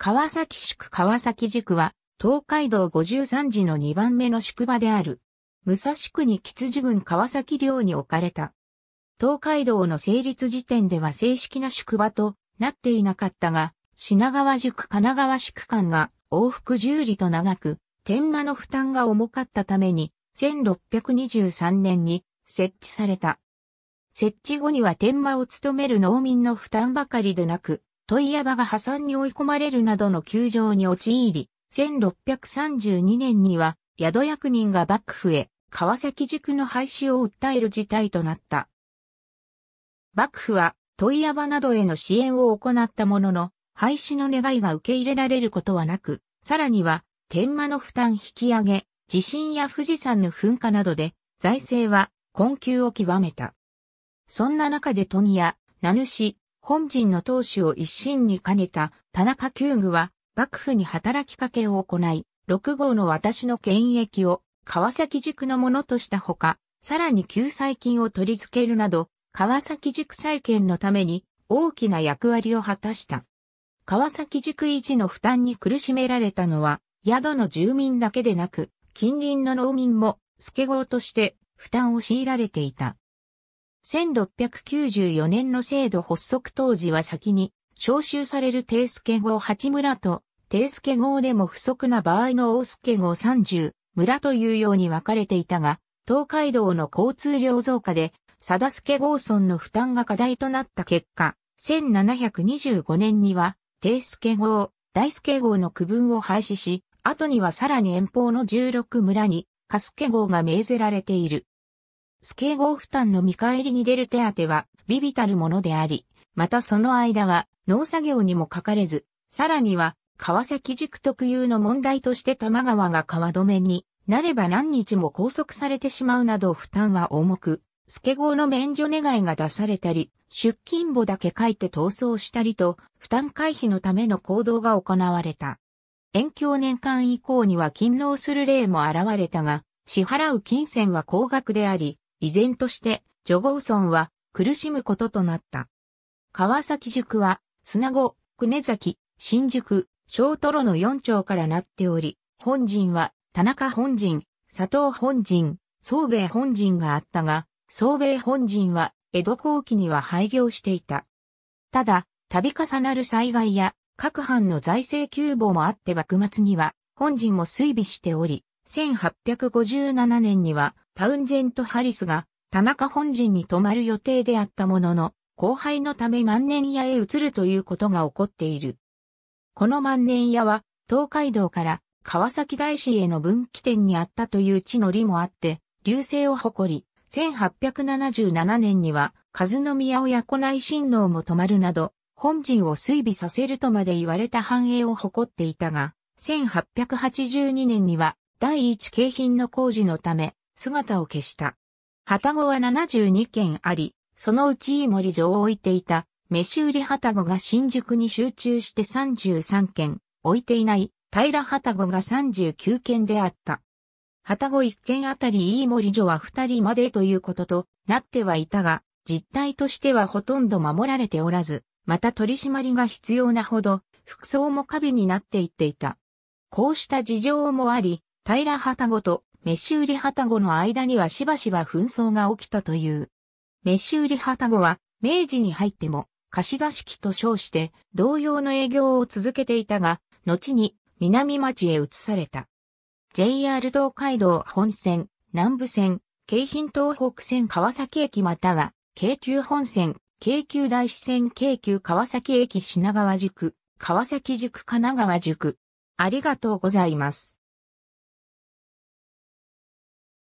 川崎宿川崎宿は、東海道53時の2番目の宿場である。武蔵区に吉次郡川崎領に置かれた。東海道の成立時点では正式な宿場となっていなかったが、品川宿神奈川宿間が往復十里と長く、天満の負担が重かったために、1623年に設置された。設置後には天満を務める農民の負担ばかりでなく、問屋場が破産に追い込まれるなどの窮状に陥り、1632年には宿役人が幕府へ川崎塾の廃止を訴える事態となった。幕府は問屋場などへの支援を行ったものの、廃止の願いが受け入れられることはなく、さらには天満の負担引き上げ、地震や富士山の噴火などで財政は困窮を極めた。そんな中で問屋、名主、本陣の当主を一心に兼ねた田中久具は、幕府に働きかけを行い、六号の私の権益を川崎塾のものとしたほか、さらに救済金を取り付けるなど、川崎塾再建のために大きな役割を果たした。川崎塾維持の負担に苦しめられたのは、宿の住民だけでなく、近隣の農民も、助号として負担を強いられていた。1694年の制度発足当時は先に、召集される定助号8村と、定助号でも不足な場合の大助号30村というように分かれていたが、東海道の交通量増加で、貞助郷村の負担が課題となった結果、1725年には、定助号、大助号の区分を廃止し、後にはさらに遠方の16村に、カスケ号が命ぜられている。スケーゴ負担の見返りに出る手当は、微々たるものであり、またその間は、農作業にもかかれず、さらには、川崎塾特有の問題として玉川が川止めになれば何日も拘束されてしまうなど負担は重く、スケゴーの免除願いが出されたり、出勤簿だけ書いて逃走したりと、負担回避のための行動が行われた。延長年間以降には勤労する例も現れたが、支払う金銭は高額であり、依然として、ジョゴーソンは苦しむこととなった。川崎塾は、砂子、久根崎、新宿、小トロの四町からなっており、本陣は、田中本陣、佐藤本陣、総米本陣があったが、総米本陣は、江戸後期には廃業していた。ただ、度重なる災害や、各藩の財政窮乏もあって幕末には、本陣も衰微しており、1857年には、タウンゼント・ハリスが田中本陣に泊まる予定であったものの、後輩のため万年屋へ移るということが起こっている。この万年屋は東海道から川崎大師への分岐点にあったという地の利もあって、流星を誇り、1877年には、和宮親子内親王も泊まるなど、本陣を追尾させるとまで言われた繁栄を誇っていたが、1882年には、第一京浜の工事のため、姿を消した。旗子は72件あり、そのうち井森城を置いていた、飯売り旗子が新宿に集中して33件、置いていない平旗子が39件であった。旗子1件あたりい森城は2人までということとなってはいたが、実態としてはほとんど守られておらず、また取り締まりが必要なほど、服装も過敏になっていっていた。こうした事情もあり、平旗子とメシウリハタゴの間にはしばしば紛争が起きたという。メシウリハタゴは明治に入っても貸座敷と称して同様の営業を続けていたが、後に南町へ移された。JR 東海道本線、南部線、京浜東北線川崎駅または、京急本線、京急大師線京急川崎駅品川宿、川崎宿神奈川宿。ありがとうございます。